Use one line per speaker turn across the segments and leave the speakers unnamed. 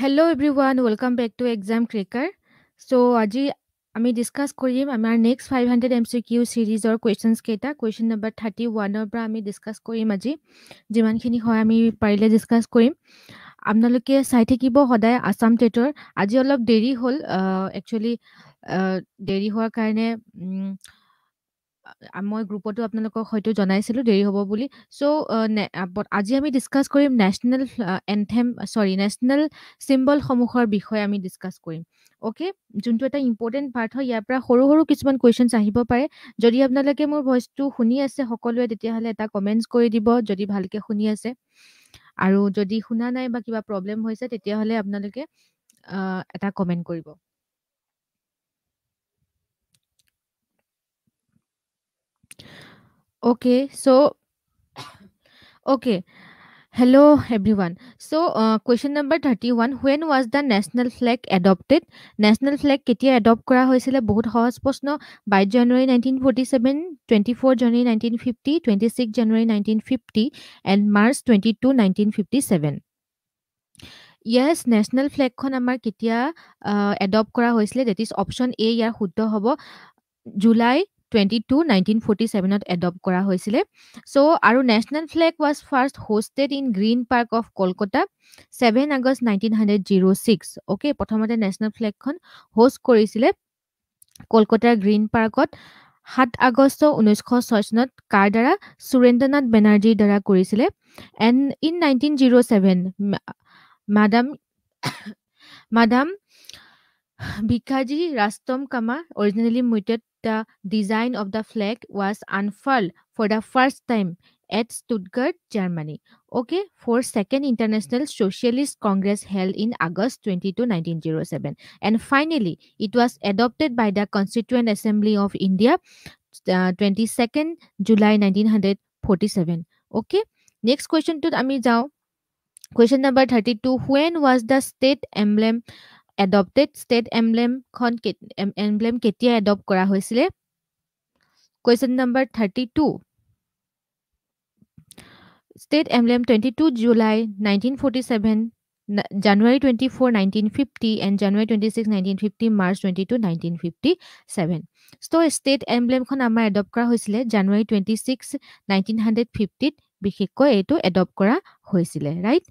Hello' everyone welcome back to exam cracker so' আজি আমি discuss কৰিম আমাৰ next five hundred M C Q চিৰিজৰ কুৱেশ্যনছকেইটা কুৱেশ্যন নম্বৰ থাৰ্টি ওৱানৰ পৰা আমি ডিছকাছ কৰিম আজি যিমানখিনি হয় আমি পাৰিলে ডিছকাছ কৰিম আপোনালোকে চাই থাকিব সদায় আছাম টেটৰ আজি অলপ দেৰি হ'ল একচুৱেলি দেৰি হোৱাৰ কাৰণে মই গ্ৰুপতো আপোনালোকক হয়তো জনাইছিলোঁ দেৰি হ'ব বুলি চ' আজি আমি ডিছকাছ কৰিম নেশ্যনেল এনথেম চৰি নেশ্যনেল চিম্বলসমূহৰ বিষয়ে আমি ডিছকাছ কৰিম অ'কে যোনটো এটা ইম্পৰ্টেণ্ট পাৰ্ট হয় ইয়াৰ পৰা সৰু সৰু কিছুমান কুৱেশ্যনছ আহিব পাৰে যদি আপোনালোকে মোৰ ভইচটো শুনি আছে সকলোৱে তেতিয়াহ'লে এটা কমেণ্টছ কৰি দিব যদি ভালকৈ শুনি আছে আৰু যদি শুনা নাই বা কিবা প্ৰব্লেম হৈছে তেতিয়াহ'লে আপোনালোকে এটা কমেণ্ট কৰিব okay so' okay hello' everyone so' question number thirty one when was the national flag adopted national flag কেতিয়া এডপ্ট কৰা হৈছিলে বহুত সহজ প্ৰশ্ন বাইছ January nineteen forty seven twenty four January nineteen fifty twenty six January nineteen fifty and March twenty two nineteen fifty seven yes national ফ্লেগখন আমাৰ কেতিয়া এডপ্ট uh, কৰা হৈছিলে ডেট ইজ অপশ্যন এ ইয়াৰ শুদ্ধ হ'ব July twenty two nineteen forty ছেভেনত adopt কৰা হৈছিলে চ' আৰু national flag was first hoisted in Green Park of Kolkata seven August nineteen hundred zero' six okay প্ৰথমতে নেশ্যনেল ফ্লেগখন হোষ্ট কৰিছিলে কলকাতাৰ গ্ৰীণ পাৰ্কত সাত আগষ্ট ঊনৈছশ ছয় চনত কাৰ দ্বাৰা সুৰেন্দ্ৰনাথ বেনাৰ্জীৰ দ্বাৰা কৰিছিলে and in nineteen zero' seven madam madam Bhikaiji Rustom Cama originally মৈত্যত The design of the flag was unfurled for the first time at Stuttgart, Germany. Okay, for second International Socialist Congress held in August 22, 1907. And finally, it was adopted by the Constituent Assembly of India uh, 22nd July 1947. Okay, next question to Ami Jao. Question number 32 When was the state emblem adopted state এমব্লেমখন emblem কেতিয়া adopt কৰা হৈছিলে question number thirty two state emblem twenty two July nineteen forty seven January twenty four nineteen fifty and January twenty six nineteen fifty March twenty two nineteen fifty seven so' state এমব্লেমখন আমাৰ adopt কৰা হৈছিলে January twenty six nineteen hundred ফিফটিত বিশেষকৈ এইটো adopt কৰা হৈছিলে right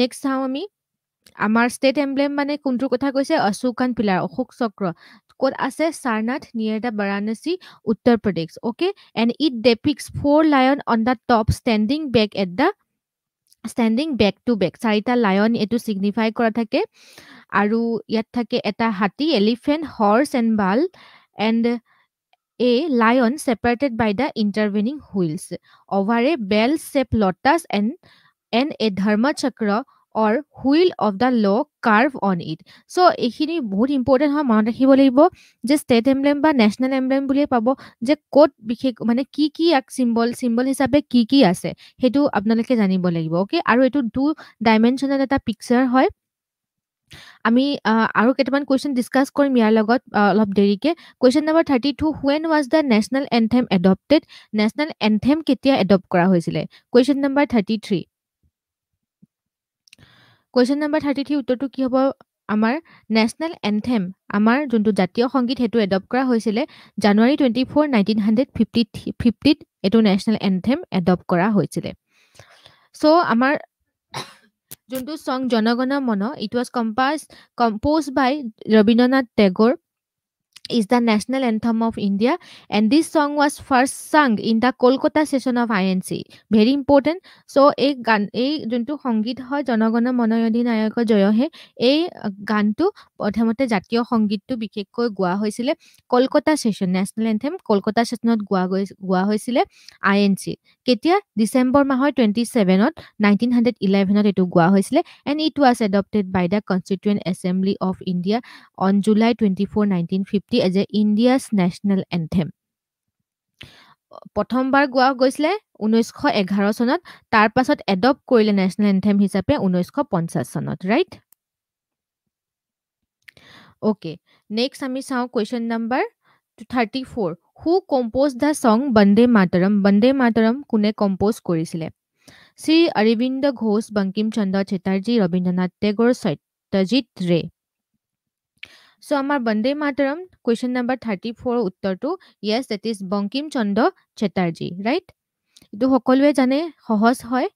next চাওঁ আমি আমাৰ ষ্টেট এম্বলেম মানে কোনটো কথা কৈছে অশোকান পিলাৰ অশোক চক্ৰ ক'ত আছে সাৰনাথ নিয়াৰ the Varanasi Uttar Pradesh okay and it depicts four lion on the top standing back at the standing back to back চাৰিটা লায়ন এইটো চিগনিফাই কৰা থাকে আৰু ইয়াত থাকে এটা হাতী elephant horse and bull and a lion separated by the intervening wheels over a bell shape lotus and and a dharmachakra or wheel of the law carved on it so' এইখিনি বহুত ইম্পৰ্টেণ্ট হয় মনত ৰাখিব লাগিব যে ষ্টেট এম্বলেম বা national emblem বুলিয়ে পাব যে ক'ত বিশেষ মানে কি কি ইয়াক চিম্বল চিম্বল হিচাপে কি কি আছে সেইটো আপোনালোকে জানিব লাগিব অ'কে আৰু এইটো টু ডাইমেনশ্যনেল এটা পিকচাৰ হয় আমি আৰু কেইটামান কুৱেশ্যন ডিছকাছ কৰিম ইয়াৰ লগত অলপ দেৰিকে question number thirty two when was the national anthem adopted national anthem কেতিয়া এডপ্ট কৰা হৈছিলে question number thirty three question number thirty three উত্তৰটো কি হ'ব আমাৰ নেশ্যনেল এনথেম আমাৰ যোনটো জাতীয় সংগীত সেইটো এডপ্ট কৰা হৈছিলে January twenty four nineteen hundred fifty three ফিফটিত এইটো নেশ্যনেল এনথেম এডপ্ট কৰা হৈছিলে চ' আমাৰ যোনটো song Janagana Mana it was compose compose by Rabindranath Tagore is the national anthem of India, and this song was first sung in the Kolkata session of INC. Very important. So, a gan a junto hongit ho jonagona monoyodi nayako joyohe, a gantu, potamote jatio hongit to bikeko guahoisile, Kolkata session, national anthem, Kolkata session of guahoisile, INC. Ketia, December maho twenty seven, nineteen hundred eleven, or to guahoisile, and it was adopted by the Constituent Assembly of India on July twenty four, nineteen fifty. Ready as a India's national anthem প্ৰথমবাৰ গোৱা গৈছিলে ঊনৈছশ এঘাৰ চনত তাৰ পাছত adopt কৰিলে national এণ্ঠেম হিচাপে ঊনৈছশ পঞ্চাছ চনত ৰাইট অ'কে নেক্সট আমি চাওঁ question number thirty four who compose the song Vande Mataram Vande Mataram কোনে কম্প'জ কৰিছিলে শ্ৰী অৰবিন্দ ঘোষ বংকিম চন্দ্ৰ চেটাৰ্জী ৰবীন্দ্ৰনাথ টেগৰ সত্যজিত ৰে' চ' আমাৰ Vande Mataram question number thirty four উত্তৰটো yes that is Bankim Chandra Chatterjee right এইটো সকলোৱে জানে সহজ হয়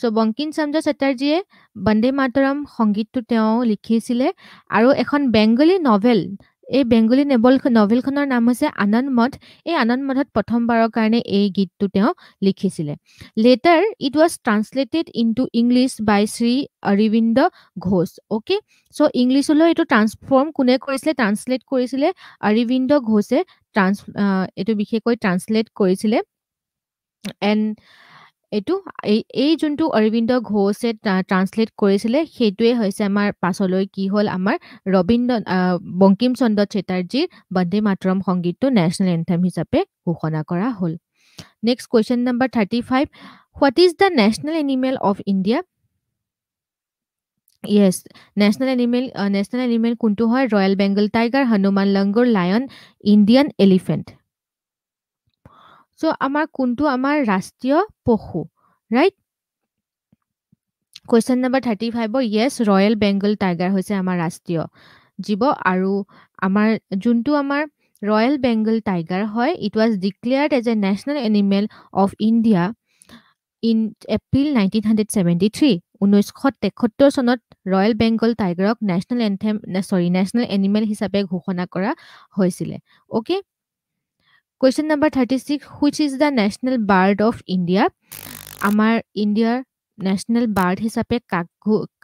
চ' বংকিম চন্দ্ৰ চেটাৰ্জীয়ে বন্দে মাতৰম সংগীতটো তেওঁ লিখিছিলে আৰু এখন বেংগলী নভেল এই বেংগলী নেবল নভেলখনৰ নাম হৈছে আনন্দ মঠ এই আনন্দ মঠত প্ৰথমবাৰৰ কাৰণে এই গীতটো তেওঁ লিখিছিলে later it was translated into English by Shri Aurobindo Ghosh okay so' ইংলিছলৈ এইটো ট্ৰান্সফৰ্ম কোনে কৰিছিলে ট্ৰান্সলেট কৰিছিলে অৰবিন্দ ঘোষে ট্ৰান্স এইটো বিশেষকৈ ট্ৰান্সলেট কৰিছিলে এণ্ড এইটো এই যোনটো অৰবিন্দ ঘোষে ট্ৰান্সলেট কৰিছিলে সেইটোৱে হৈছে আমাৰ পাছলৈ কি হ'ল আমাৰ ৰবীন্দ্ৰ বংকিম চন্দ্ৰ চেটাৰ্জীৰ বন্দে মাতৰম সংগীতটো নেশ্যনেল এনথেম হিচাপে ঘোষণা কৰা হ'ল next question number thirty five what is the national animal of India yes national animal national animal কোনটো হয় royal Bengal tiger Hanuman langur lion Indian elephant so' আমাৰ কোনটো আমাৰ ৰাষ্ট্ৰীয় পশু ৰাইট কুৱেশ্যন নাম্বাৰ থাৰ্টি ফাইভৰ য়েছ ৰয়েল বেংগল টাইগাৰ হৈছে আমাৰ ৰাষ্ট্ৰীয় জীৱ আৰু আমাৰ যোনটো আমাৰ ৰয়েল বেংগল টাইগাৰ হয় it was declared as a national animal of India in April nineteen hundred seventy three ঊনৈছশ তেসত্তৰ চনত ৰয়েল বেংগল টাইগাৰক national anthem sorry national animal হিচাপে ঘোষণা কৰা হৈছিলে okay question number thirty six which is the national bird of India আমাৰ ইণ্ডিয়াৰ নেশ্যনেল বাৰ্ড হিচাপে কাক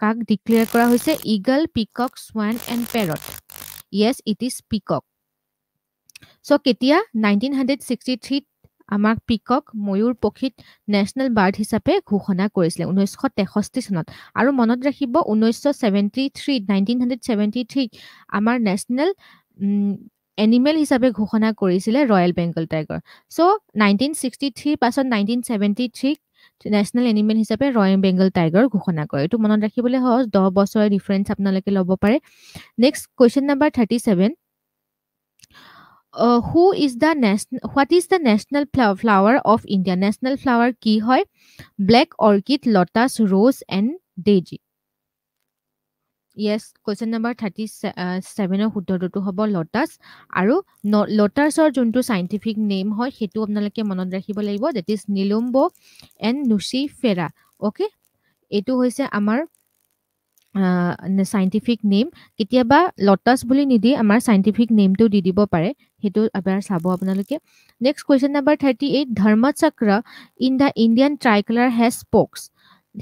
কাক ডিক্লেয়াৰ কৰা হৈছে eagle peacock swan and parrot yes it is peacock so' কেতিয়া নাইনটিন হাণ্ড্ৰেড ছিক্সটি থ্ৰীত আমাক পিকক ময়ূৰ পক্ষীত নেশ্যনেল বাৰ্ড হিচাপে ঘোষণা কৰিছিলে ঊনৈছশ তেষষ্ঠি চনত আৰু মনত ৰাখিব ঊনৈছশ ছেভেণ্টি থ্ৰীত নাইনটিন হাণ্ড্ৰেড ছেভেণ্টি থ্ৰীত আমাৰ নেশ্যনেল এনিমেল হিচাপে ঘোষণা কৰিছিলে royal Bengal tiger so' nineteen sixty থ্ৰীৰ পাছত নাইনটিন ছেভেণ্টি থ্ৰীক নেশ্যনেল এনিমেল হিচাপে ৰয়েল বেংগল টাইগৰ ঘোষণা কৰে এইটো মনত ৰাখিবলৈ সহজ দহ বছৰৰ ডিফাৰেঞ্চ আপোনালোকে ল'ব পাৰে next question number thirty seven who is the national what is the national flower of India national flower কি হয় black orchid lotus rose and daisy yes question number thirty ছেভেনৰ শুদ্ধটোতো হ'ব লটাছ আৰু ন লটাছৰ যোনটো চাইণ্টিফিক নেম হয় সেইটো আপোনালোকে মনত ৰাখিব লাগিব that is Nelumbo and nucifera okay এইটো হৈছে আমাৰ চাইণ্টিফিক নেম কেতিয়াবা লটাছ বুলি নিদি আমাৰ চাইণ্টিফিক নেমটো দি দিব পাৰে সেইটো এবাৰ চাব আপোনালোকে next question number thirty eight dharmachakra in the Indian tricolour has spokes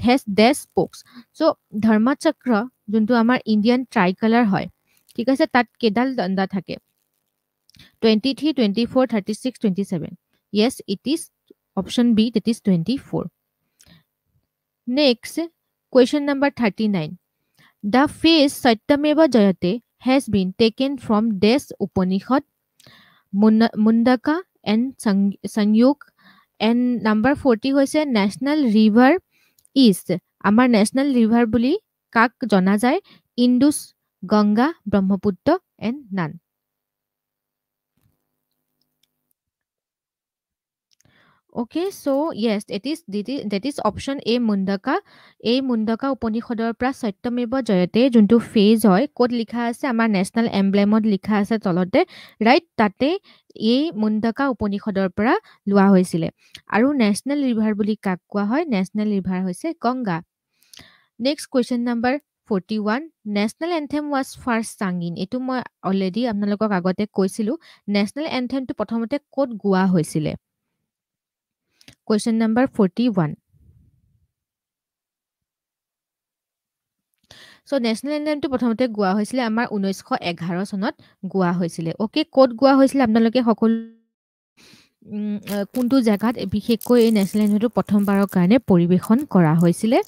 has these spokes so' dharmachakra যোনটো আমাৰ ইণ্ডিয়ান ট্ৰাই কালাৰ হয় ঠিক আছে তাত কেইডাল দণ্ডা থাকে twenty three twenty four thirty six twenty seven yes it is option B that is twenty four next question number thirty nine the phrase Satyameva Jayate has been taken from the Upanishad Mundaka and সংযোগ and number forty হৈছে national river is আমাৰ national river বুলি কাক জনা যায় Indus Ganga Brahmaputra and none okay so' yes it is ডিটি that is option A Mundaka এই মুণ্ডকা উপনিষদৰ পৰা সত্যমেৱ জয়তে যোনটো ফেজ হয় ক'ত লিখা আছে আমাৰ নেশ্যনেল এম্বলেমত লিখা আছে তলতে ৰাইট তাতে এই মুণ্ডকা উপনিষদৰ পৰা লোৱা হৈছিলে আৰু নেশ্যনেল ৰিভাৰ বুলি কাক কোৱা হয় নেশ্যনেল ৰিভাৰ হৈছে Ganga next question number forty one national anthem was first sung in এইটো মই অলৰেডি আপোনালোকক আগতে কৈছিলোঁ নেশ্যনেল এনথেমটো প্ৰথমতে ক'ত গোৱা হৈছিলে Question number 41. So, national anthem to Potomate Gua Hosle, Amar Unusco Egharos or not Gua Hosle. Okay, code Gua Hosle, Abdaloke Hokul Kuntu Zagat, Epiheko, national anthem to Potom Barocane, Poribihon, Kora Hosle.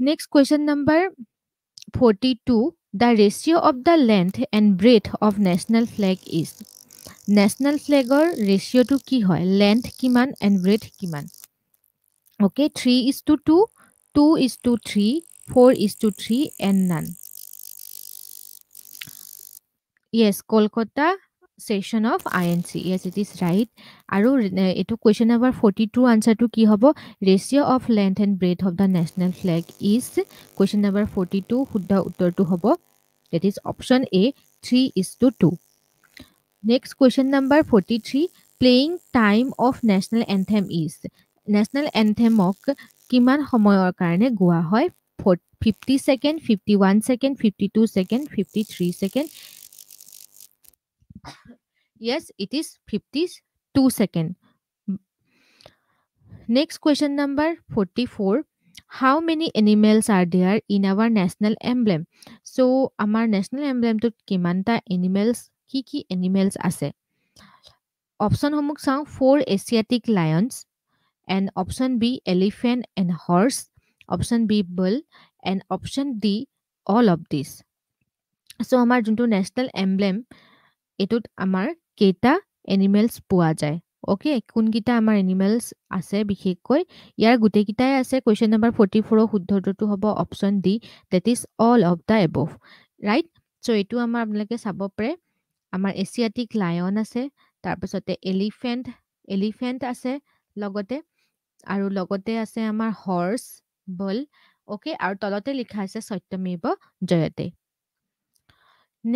Next question number 42. The ratio of the length and breadth of national flag is national ফ্লেগৰ ৰেচিঅ'টো কি হয় length কিমান and breadth কিমান okay three is to two two is to three four is to three and none yes Kolkata session of I N C yes it is right আৰু এইটো question number forty two আনচাৰটো কি হ'ব ratio' of length and breadth of the national flag is question number forty two শুদ্ধ উত্তৰটো হ'ব that is option A three is to two Next question number 43. Playing time of national anthem is. National anthem of kiman homoyor karne guha hoy. 50 second, 51 second, 52 second, 53 second. Yes, it is 52 second. Next question number 44. How many animals are there in our national emblem? So, our national emblem to kiman ta animals কি কি animals আছে অপশ্যনসমূহ চাওঁ four Asiatic lions and option B elephant and horse option B bull and option D all of this so' আমাৰ যোনটো national emblem এইটোত আমাৰ কেইটা এনিমেলছ পোৱা যায় অ'কে কোনকেইটা আমাৰ এনিমেলছ আছে বিশেষকৈ ইয়াৰ গোটেইকেইটাই আছে কুৱেশ্যন নম্বৰ ফৰ্টি ফ'ৰৰ শুদ্ধটো হ'ব option D that is all of the above right so' এইটো আমাৰ আপোনালোকে চাব পাৰে আমাৰ এছিয়াটিক লায়ন আছে তাৰপিছতে এলিফেণ্ট এলিফেণ্ট আছে লগতে আৰু লগতে আছে আমাৰ হৰ্চ বল অ'কে আৰু তলতে লিখা আছে Satyameva Jayate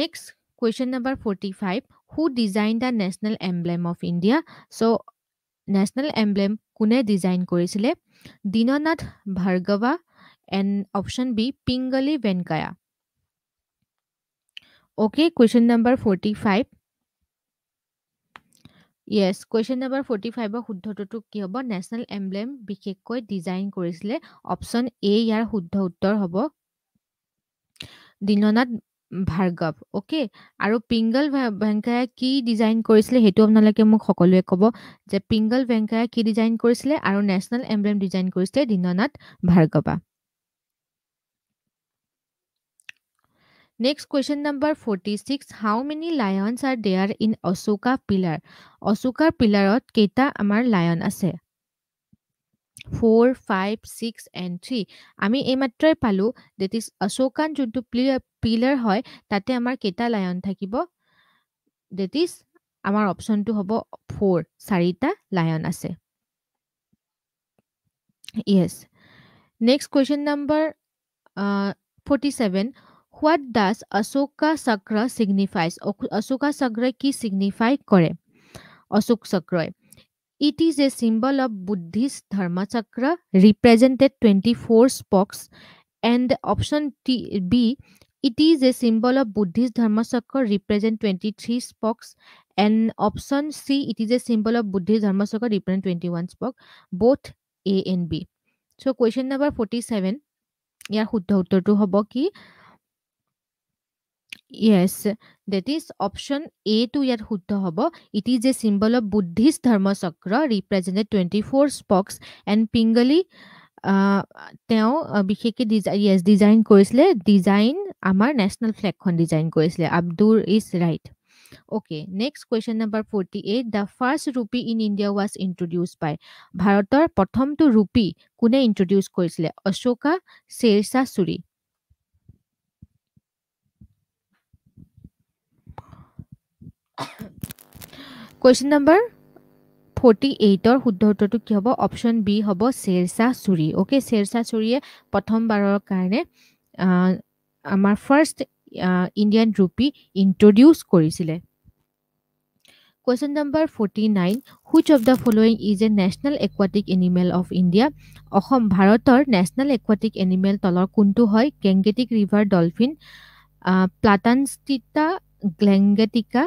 next question number forty five who design the national emblem of India so' national emblem কোনে ডিজাইন কৰিছিলে Dinanath Bhargava and option B Pingali Venkayya okay question number forty five yes question number forty ফাইভৰ শুদ্ধটো কি হ'ব নেশ্যনেল এম্বলেম বিশেষকৈ ডিজাইন কৰিছিলে option A ইয়াৰ শুদ্ধ উত্তৰ হ'ব দীননাথ ভাৰ্গৱ অ'কে আৰু পিংগল ভেংকায়া কি ডিজাইন কৰিছিলে সেইটো আপোনালোকে মোক সকলোৱে ক'ব যে পিংগল ভেংকায়া কি ডিজাইন কৰিছিলে আৰু নেশ্যনেল এম্বলেম ডিজাইন কৰিছিলে Dinanath Bhargava Next question number 46. How many lions are there in Asoka pillar? Asoka pillar ot keta amar lion ase. 4, 5, 6 and 3. Ami e matre palu that is Asoka juntu pillar hoy tate amar keta lion thakibo. That is amar option to hobo 4. Sarita lion ase. Yes. Next question number uh, 47. What does Ashoka chakra signifies Ashoka চক্ৰই কি signify কৰে অশোক চক্ৰই it is a symbol of Buddhist dharmachakra represented twenty four spokes and option T B it is a symbol of Buddhist dharmachakra represent twenty three spokes and option C it is a symbol of Buddhist dharmachakra represent twenty one spoke both A and B so' question number forty seven ইয়াৰ শুদ্ধ উত্তৰটো হ'ব কি য়েছ that is option A টো ইয়াত শুদ্ধ হ'ব it is a symbol of Buddhist dharmachakra represented twenty four spokes and Pingali তেওঁ বিশেষকৈ ডিজাই য়েছ ডিজাইন কৰিছিলে ডিজাইন আমাৰ নেশ্যনেল ফ্লেগখন ডিজাইন কৰিছিলে Abdur is right okay next question number forty eight the first rupee in India was introduced by ভাৰতৰ প্ৰথমটো rupee কোনে introduce কৰিছিলে অশোকা শ্বেৰশ্বাহ চুৰি কুৱেশ্যন নাম্বাৰ ফৰ্টি এইটৰ শুদ্ধ উত্তৰটো কি হ'ব অপশ্যন বি হ'ব শ্বেৰশ্বাহ চুৰি অ'কে শ্বেৰশ্বাহ চুৰিয়ে প্ৰথমবাৰৰ কাৰণে আমাৰ ফাৰ্ষ্ট ইণ্ডিয়ান ৰূপী ইণ্ট্ৰডিউচ কৰিছিলে question number forty nine which of the following is a national aquatic animal of India Assam ভাৰতৰ নেশ্যনেল একুৱাটিক এনিমেল তলৰ কোনটো হয় Gangetic river dolphin platanista gangetica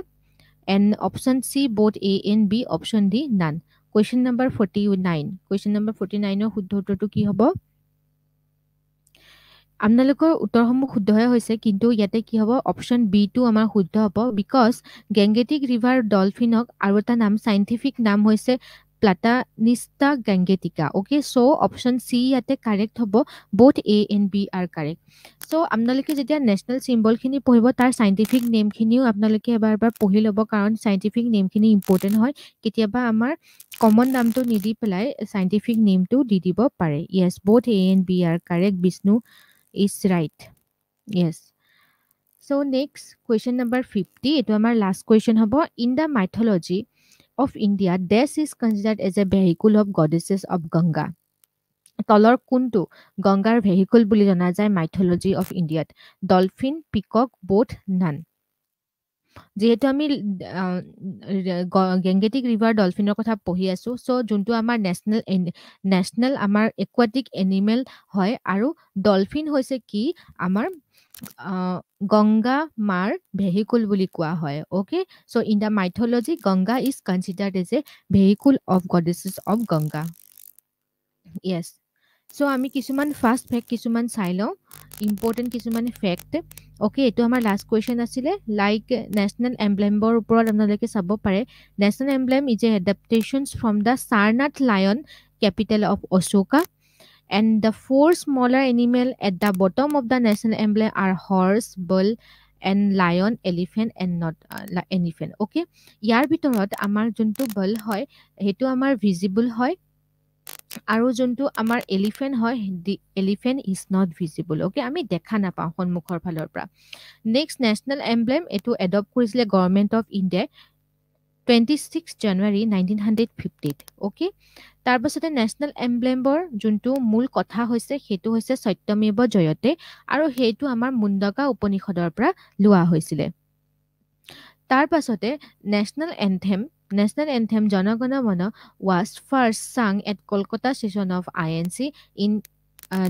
and option c both a and b option d none question number 49 question number 49 শুদ্ধ উত্তৰটো কি হ'ব আপোনালোকৰ উত্তৰসমূহ শুদ্ধহে হৈছে কিন্তু ইয়াতে কি হ'ব অপশ্যন বিটো আমাৰ শুদ্ধ হ'ব বিকজ গেংগেটিক ৰিভাৰ ডলফিনক আৰু এটা নাম চাইণ্টিফিক নাম হৈছে platanista gangetica okay so' option C ইয়াতে কাৰেক্ট হ'ব both A and B are correct so' আপোনালোকে যেতিয়া নেশ্যনেল চিম্বলখিনি পঢ়িব তাৰ চাইণ্টিফিক নেমখিনিও আপোনালোকে এবাৰ এবাৰ পঢ়ি ল'ব কাৰণ চাইণ্টিফিক নেমখিনি ইম্পৰ্টেণ্ট হয় কেতিয়াবা আমাৰ কমন নামটো নিদি পেলাই চাইণ্টিফিক নেমটো দি দিব পাৰে yes both A and B are correct Vishnu is right yes so' next question number fifty এইটো আমাৰ লাষ্ট কুৱেশ্যন হ'ব in the mythology of India ডেছ is considered as a vehicle of goddess of Ganga তলৰ কোনটো গংগাৰ ভেহিকুল বুলি জনা যায় মাইথলজি অফ ইণ্ডিয়াত ডলফিন পিকক বোথ নান যিহেতু আমি গেংগেটিক ৰিভাৰ ডলফিনৰ কথা পঢ়ি আছো চ' যোনটো আমাৰ নেশ্যনেল নেশ্যনেল আমাৰ একুৱাটিক এনিমেল হয় আৰু ডলফিন হৈছে কি আমাৰ গংগা মাৰ ভেহিকুল বুলি কোৱা হয় okay so' in the mythology Ganga is considered as a vehicle of goddess of Ganga yes so' আমি কিছুমান ফাৰ্ষ্ট ফেক্ট কিছুমান চাই লওঁ ইম্পৰ্টেণ্ট কিছুমান ফেক্ট অ'কে এইটো আমাৰ লাষ্ট কুৱেশ্যন আছিলে লাইক নেশ্যনেল এমব্লেমৰ ওপৰত আপোনালোকে চাব পাৰে national emblem is a from the Sarnath lion capital of Ashoka and the four smaller animal at the bottom of the national emblem are horse bull and lion elephant and not uh, elephant okay yar bitorot amar juntu bull hoy hetu amar visible hoy আৰু যোনটো আমাৰ elephant হয় the elephant is not visible okay আমি দেখা নাপাওঁ সন্মুখৰ ফালৰ পৰা নেক্সট নেশ্যনেল এম্বলেম এইটো এডপ্ট কৰিছিলে গভৰ্ণমেণ্ট অফ ইণ্ডিয়াই twenty six January nineteen hundred ফিফটিত অ'কে তাৰপাছতে নেশ্যনেল এমব্লেমৰ যোনটো মূল কথা হৈছে সেইটো হৈছে সত্যমেৱ জয়তে আৰু সেইটো আমাৰ মুণ্ডকা উপনিষদৰ পৰা লোৱা হৈছিলে তাৰপাছতে নেশ্যনেল এনথেম নেশ্যনেল এনথেম জনগণ মন ৱাজ ফাৰ্ষ্ট চাং at Kolkata session of I N C in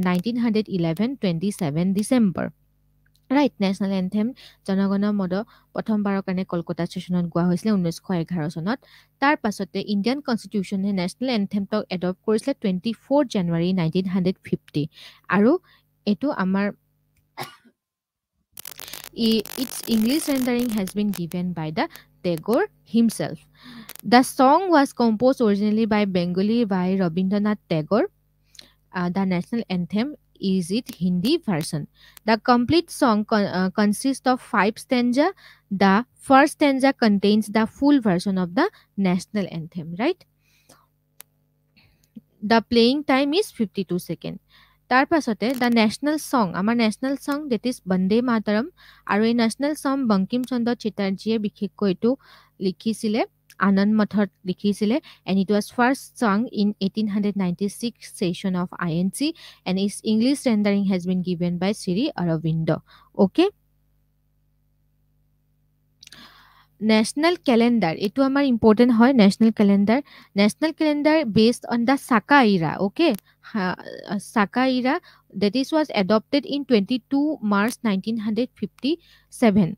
nineteen hundred eleven twenty seven December right national anthem জনগণ মদ প্ৰথমবাৰৰ কাৰণে কলকাতা ষ্টেচনত গোৱা হৈছিলে ঊনৈছশ এঘাৰ চনত তাৰ পাছতে ইণ্ডিয়ান কনষ্টিটিউশ্যনে নেশ্যনেল এনথেমটক এডপ্ট কৰিছিলে twenty four January nineteen hundred fifty আৰু এইটো আমাৰ its English rendering has been given by the Tagore himself the song was composed originally by Bengali by Rabindranath Tagore the national anthem is it Hindi version the complete song consist of five stanza the first stanza contains the full version of the national anthem right the playing time is fifty two second তাৰ পাছতে the national চং আমাৰ national চং that is Vande Mataram আৰু এই national চং বংকিম চন্দ্ৰ চেটাৰ্জীয়ে বিশেষকৈ এইটো লিখিছিলে আনন্দ মঠত লিখিছিলে and it was first sung in eighteen hundred ninety six session of I N C and is English rendering has been given by Shri Aurobindo okay national calendar এইটো আমাৰ ইম্পৰ্টেণ্ট হয় national calendar national calendar based on the Saka era okay Saka era date is was adopted in twenty two March nineteen hundred fifty seven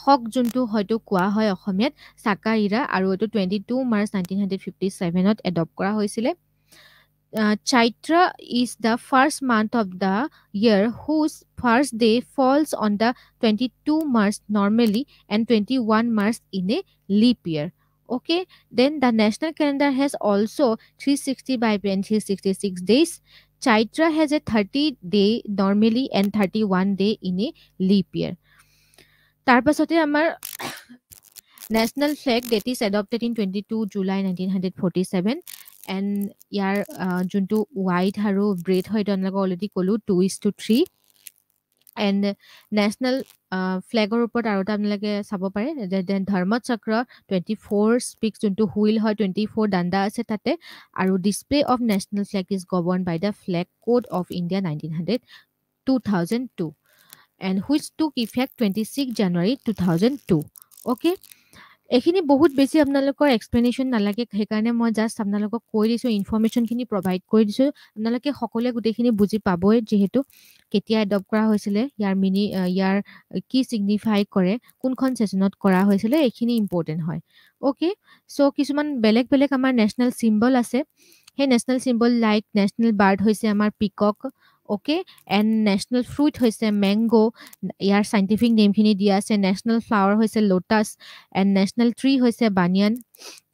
হক যোনটো হয়তো কোৱা হয় অসমীয়াত চাকাইৰা আৰু এইটো twenty two March nineteen hundred fifty ছেভেনত এডপ্ট কৰা হৈছিলে Chaitra is the first month of the year whose first day falls on the twenty two March normally and twenty one March in a leap year okay then the national calendar has also' three sixty five and three sixty six days Chaitra has a thirty day normally and thirty one day in a leap year তাৰ পাছতে আমাৰ national flag that is adopted in twenty two July nineteen hundred forty seven and ইয়াৰ যোনটো wide আৰু breadth হয় এইটো আপোনালোকক already ক'লোঁ two is to three and national ফ্লেগৰ ওপৰত আৰু এটা আপোনালোকে চাব পাৰে then Dharmachakra twenty four spoke যোনটো হুইল হয় টুৱেণ্টি ফ'ৰ দাণ্ডা আছে তাতে আৰু display of national flag is govern by the flag code of India nineteen hundred two thousand two and which took effect 26 January 2002. Okay. এইখিনি বহুত বেছি আপোনালোকৰ এক্সপ্লেনেশ্যন নালাগে সেইকাৰণে মই জাষ্ট আপোনালোকক কৈ দিছোঁ ইনফৰ্মেশ্যনখিনি প্ৰভাইড কৰি দিছোঁ আপোনালোকে সকলোৱে গোটেইখিনি বুজি পাবই যিহেতু কেতিয়া এডপ্ট কৰা হৈছিলে ইয়াৰ মিনি ইয়াৰ কি ছিগনিফাই কৰে কোনখন ছেশ্যনত কৰা হৈছিলে এইখিনি ইম্পৰ্টেণ্ট হয় অ'কে চ' কিছুমান বেলেগ বেলেগ আমাৰ নেশ্যনেল চিম্বল আছে সেই national symbol like national bird হৈছে আমাৰ peacock okay and national fruit হৈছে মেংগ' ইয়াৰ চাইণ্টিফিক নেমখিনি দিয়া আছে নেশ্যনেল ফ্লাৱাৰ হৈছে লোটাছ এণ্ড নেশ্যনেল ট্ৰি হৈছে বানিয়ান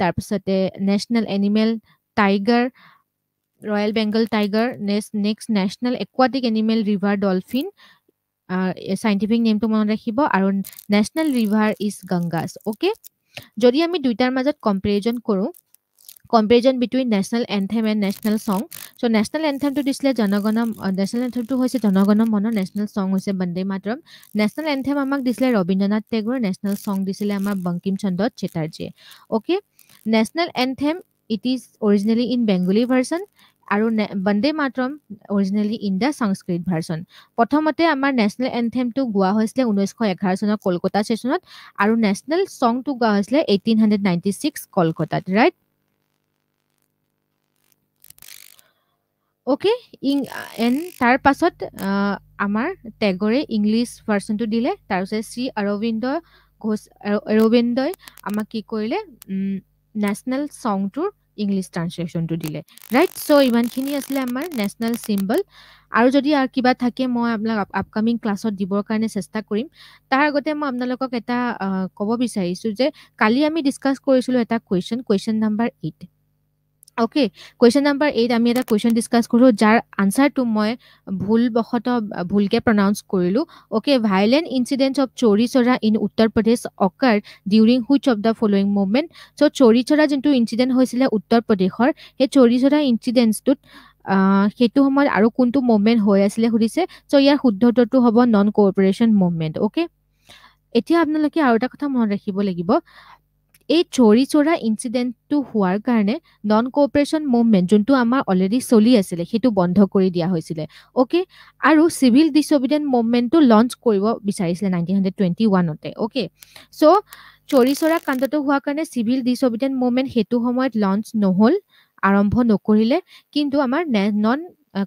তাৰপিছতে national animal tiger royal Bengal tiger next next national aquatic animal river dolphin scientific নেমটো মনত ৰাখিব আৰু national river is Ganges okay যদি আমি দুইটাৰ মাজত কম্পেৰিজন কৰোঁ comparison between national anthem and national song so' national এনথেমটো দিছিলে জনগণ নেশ্যনেল এনথেমটো হৈছে জনগণ মনৰ নেশ্যনেল ছং হৈছে বন্দে মাতৰম নেশ্যনেল এনথেম আমাক দিছিলে ৰবীন্দ্ৰনাথ টেগোৰ নেশ্যনেল চং দিছিলে আমাৰ বংকিম চন্দ্ৰ চেটাৰ্জীয়ে okay national anthem it is originally in Bengali version আৰু Vande Mataram originally in the Sanskrit version প্ৰথমতে আমাৰ নেশ্যনেল এনথেমটো গোৱা হৈছিলে ঊনৈছশ এঘাৰ চনৰ কলকাতা ছেশ্যনত আৰু নেশ্যনেল ছংটো গোৱা হৈছিলে এইটিন হাণ্ড্ৰেড নাইণ্টি ছিক্স কলকাতাত ৰাইট অ'কে ইং এণ্ড তাৰ পাছত আমাৰ টেগৰে ইংলিছ ভাৰ্চনটো দিলে তাৰপিছত শ্ৰী অৰবিন্দ ঘোষ অৰবিন্দই আমাক কি কৰিলে নেশ্যনেল ছংটোৰ ইংলিছ ট্ৰান্সলেশ্যনটো দিলে ৰাইট চ' ইমানখিনি আছিলে আমাৰ নেশ্যনেল চিম্বল আৰু যদি আৰু কিবা থাকে মই আপোনাক আপকামিং ক্লাছত দিবৰ কাৰণে চেষ্টা কৰিম তাৰ আগতে মই আপোনালোকক এটা ক'ব বিচাৰিছোঁ যে কালি আমি ডিছকাছ কৰিছিলোঁ এটা question question number eight okay question number eight আমি এটা কুৱেশ্যন ডিছকাছ কৰোঁ যাৰ আনচাৰটো মই ভুলবশতঃ ভুলকৈ প্ৰনাউন্স কৰিলোঁ okay violent incident of Chauri Chaura in Uttar Pradesh occur during which of the following movement so' Chauri Chaura যোনটো ইঞ্চিডেণ্ট হৈছিলে উত্তৰ প্ৰদেশৰ সেই চৌৰি চৰা ইঞ্চিডেণ্টছটোত সেইটো সময়ত আৰু কোনটো মুভমেণ্ট হৈ আছিলে সুধিছে চ' ইয়াৰ শুদ্ধ উত্তৰটো হ'ব নন কোঅপাৰেশ্যন মুভমেণ্ট অ'কে এতিয়া আপোনালোকে আৰু এটা কথা মনত ৰাখিব লাগিব এই চৰি চৰা ইঞ্চিডেণ্টটো হোৱাৰ কাৰণে নন কপাৰেশ্যন মুভমেণ্ট যোনটো আমাৰ অলৰেডি চলি আছিলে সেইটো বন্ধ কৰি দিয়া হৈছিলে অ'কে আৰু চিভিল ডিছঅবিডেণ্ট মুভমেণ্টটো লঞ্চ কৰিব বিচাৰিছিলে নাইনটিন হাণ্ড্ৰেড টুৱেণ্টি ওৱানতে অ'কে চ' চৰি চৰা কাণ্ডটো হোৱাৰ কাৰণে চিভিল ডিছঅবিডেণ্ট মুভমেণ্ট সেইটো সময়ত লঞ্চ নহ'ল আৰম্ভ নকৰিলে কিন্তু আমাৰ নন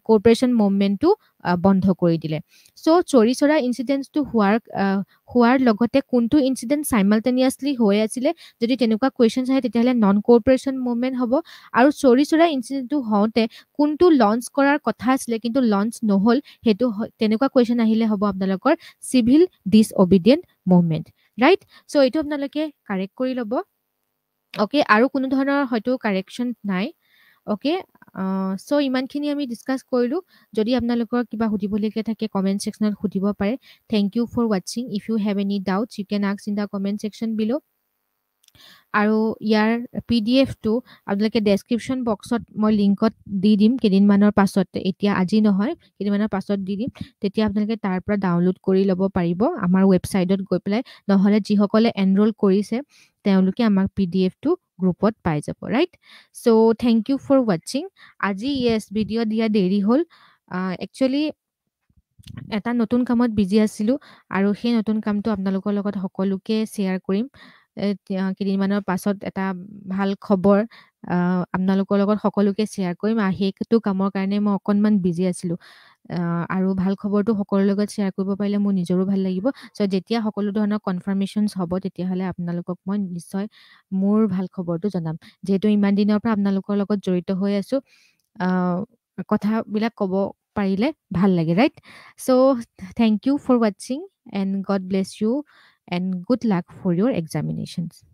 কৰ্পৰেশ্যন মুভমেণ্টটো বন্ধ কৰি দিলে চ' চৰি চৰা ইঞ্চিডেণ্টটো হোৱাৰ হোৱাৰ লগতে কোনটো ইঞ্চিডেণ্ট চাইমাল্টেনিয়াছলি হৈ আছিলে যদি তেনেকুৱা কুৱেশ্যনছ আহে তেতিয়াহ'লে নন কৰ্পৰেশ্যন মুভমেণ্ট হ'ব আৰু চৰি চৰা ইঞ্চিডেণ্টটো হওঁতে কোনটো লঞ্চ কৰাৰ কথা আছিলে কিন্তু লঞ্চ নহ'ল সেইটো তেনেকুৱা কুৱেশ্যন আহিলে হ'ব আপোনালোকৰ civil disobedient movement right so' এইটো আপোনালোকে কাৰেক্ট কৰি ল'ব অ'কে আৰু কোনো ধৰণৰ হয়তো কাৰেকশ্যন নাই অ'কে চ' ইমানখিনি আমি ডিছকাছ কৰিলোঁ যদি আপোনালোকৰ কিবা সুধিবলগীয়া থাকে কমেণ্ট ছেকশ্যনত সুধিব পাৰে thank you for ৱাটছিং if U have any doubt U can আক্স in the comment section বিলো আৰু ইয়াৰ পি ডি এফটো আপোনালোকে ডেছক্ৰিপশ্যন বক্সত মই লিংকত দি দিম কেইদিনমানৰ পাছত এতিয়া আজি নহয় কেইদিনমানৰ পাছত দি দিম তেতিয়া আপোনালোকে তাৰ পৰা ডাউনলোড কৰি ল'ব পাৰিব আমাৰ ৱেবছাইটত গৈ পেলাই নহ'লে যিসকলে এনৰোল কৰিছে তেওঁলোকে আমাক পি ডি এফটো গ্ৰুপত পাই যাব right so' thank you for ৱাটচিং আজি য়েছ ভিডিঅ' দিয়া দেৰি হ'ল একচুৱেলি এটা নতুন কামত বিজি আছিলোঁ আৰু সেই নতুন কামটো আপোনালোকৰ লগত সকলোকে শ্বেয়াৰ কৰিম কেইদিনমানৰ পাছত এটা ভাল খবৰ আপোনালোকৰ লগত সকলোকে শ্বেয়াৰ কৰিম আৰু সেইটো কামৰ কাৰণে মই অকণমান বিজি আছিলোঁ আৰু ভাল খবৰটো সকলোৰ লগত শ্বেয়াৰ কৰিব পাৰিলে মোৰ নিজৰো ভাল লাগিব চ' যেতিয়া সকলো ধৰণৰ কনফাৰ্মেশ্যনছ হ'ব তেতিয়াহ'লে আপোনালোকক মই নিশ্চয় মোৰ ভাল খবৰটো জনাম যিহেতু ইমান দিনৰ পৰা আপোনালোকৰ লগত জড়িত হৈ আছোঁ কথাবিলাক ক'ব পাৰিলে ভাল লাগে right so' thank you for ৱাটচিং and god bless you and good luck for your এক্সামিনেশ্যনছ